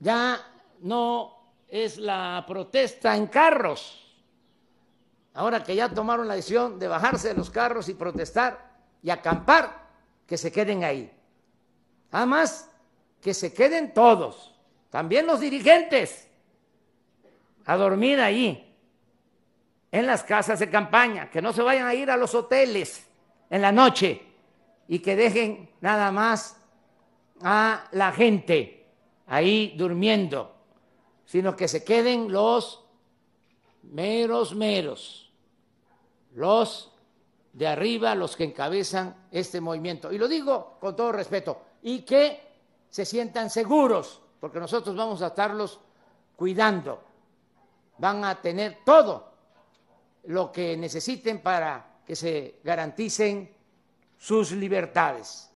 Ya no es la protesta en carros. Ahora que ya tomaron la decisión de bajarse de los carros y protestar y acampar, que se queden ahí. Además, que se queden todos, también los dirigentes, a dormir ahí, en las casas de campaña, que no se vayan a ir a los hoteles en la noche y que dejen nada más a la gente ahí durmiendo, sino que se queden los meros, meros, los de arriba, los que encabezan este movimiento. Y lo digo con todo respeto, y que se sientan seguros, porque nosotros vamos a estarlos cuidando, van a tener todo lo que necesiten para que se garanticen sus libertades.